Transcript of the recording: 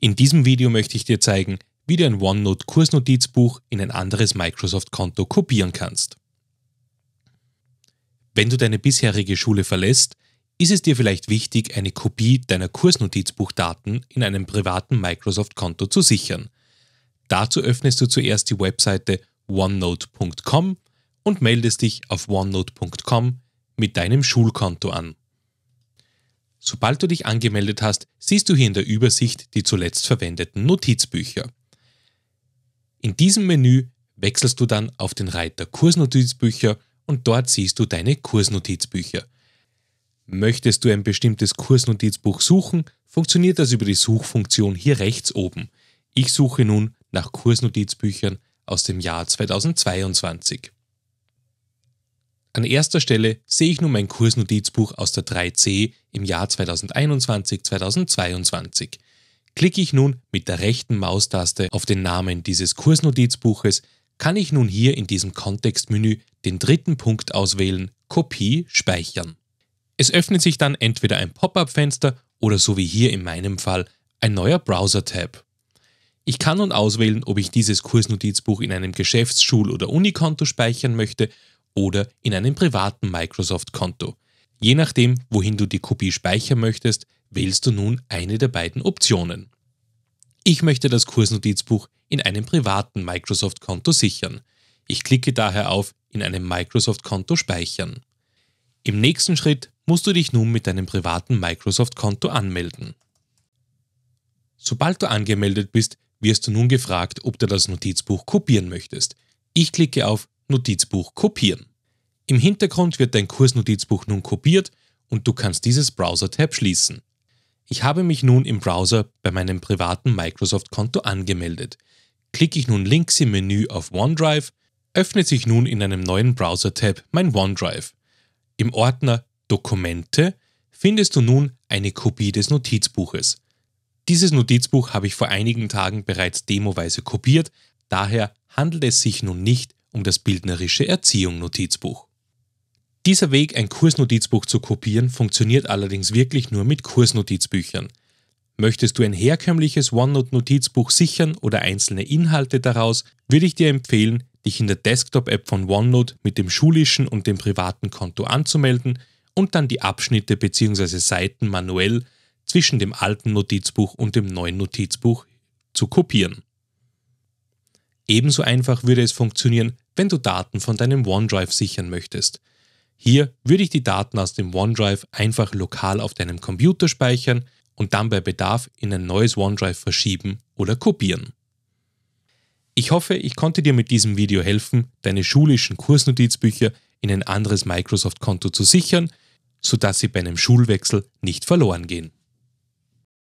In diesem Video möchte ich dir zeigen, wie du ein OneNote-Kursnotizbuch in ein anderes Microsoft-Konto kopieren kannst. Wenn du deine bisherige Schule verlässt, ist es dir vielleicht wichtig, eine Kopie deiner Kursnotizbuchdaten in einem privaten Microsoft-Konto zu sichern. Dazu öffnest du zuerst die Webseite onenote.com und meldest dich auf onenote.com mit deinem Schulkonto an. Sobald du dich angemeldet hast, siehst du hier in der Übersicht die zuletzt verwendeten Notizbücher. In diesem Menü wechselst du dann auf den Reiter Kursnotizbücher und dort siehst du deine Kursnotizbücher. Möchtest du ein bestimmtes Kursnotizbuch suchen, funktioniert das über die Suchfunktion hier rechts oben. Ich suche nun nach Kursnotizbüchern aus dem Jahr 2022. An erster Stelle sehe ich nun mein Kursnotizbuch aus der 3C im Jahr 2021-2022. Klicke ich nun mit der rechten Maustaste auf den Namen dieses Kursnotizbuches, kann ich nun hier in diesem Kontextmenü den dritten Punkt auswählen, Kopie speichern. Es öffnet sich dann entweder ein Pop-up-Fenster oder so wie hier in meinem Fall ein neuer Browser-Tab. Ich kann nun auswählen, ob ich dieses Kursnotizbuch in einem Geschäfts-, Schul- oder Unikonto speichern möchte oder in einem privaten Microsoft-Konto. Je nachdem, wohin du die Kopie speichern möchtest, wählst du nun eine der beiden Optionen. Ich möchte das Kursnotizbuch in einem privaten Microsoft-Konto sichern. Ich klicke daher auf in einem Microsoft-Konto speichern. Im nächsten Schritt musst du dich nun mit deinem privaten Microsoft-Konto anmelden. Sobald du angemeldet bist, wirst du nun gefragt, ob du das Notizbuch kopieren möchtest. Ich klicke auf Notizbuch kopieren. Im Hintergrund wird dein Kursnotizbuch nun kopiert und du kannst dieses Browser-Tab schließen. Ich habe mich nun im Browser bei meinem privaten Microsoft-Konto angemeldet. Klicke ich nun links im Menü auf OneDrive, öffnet sich nun in einem neuen Browser-Tab mein OneDrive. Im Ordner Dokumente findest du nun eine Kopie des Notizbuches. Dieses Notizbuch habe ich vor einigen Tagen bereits demoweise kopiert, daher handelt es sich nun nicht um das bildnerische Erziehung-Notizbuch. Dieser Weg, ein Kursnotizbuch zu kopieren, funktioniert allerdings wirklich nur mit Kursnotizbüchern. Möchtest du ein herkömmliches OneNote-Notizbuch sichern oder einzelne Inhalte daraus, würde ich dir empfehlen, dich in der Desktop-App von OneNote mit dem schulischen und dem privaten Konto anzumelden und dann die Abschnitte bzw. Seiten manuell zwischen dem alten Notizbuch und dem neuen Notizbuch zu kopieren. Ebenso einfach würde es funktionieren, wenn du Daten von deinem OneDrive sichern möchtest. Hier würde ich die Daten aus dem OneDrive einfach lokal auf deinem Computer speichern und dann bei Bedarf in ein neues OneDrive verschieben oder kopieren. Ich hoffe, ich konnte dir mit diesem Video helfen, deine schulischen Kursnotizbücher in ein anderes Microsoft-Konto zu sichern, sodass sie bei einem Schulwechsel nicht verloren gehen.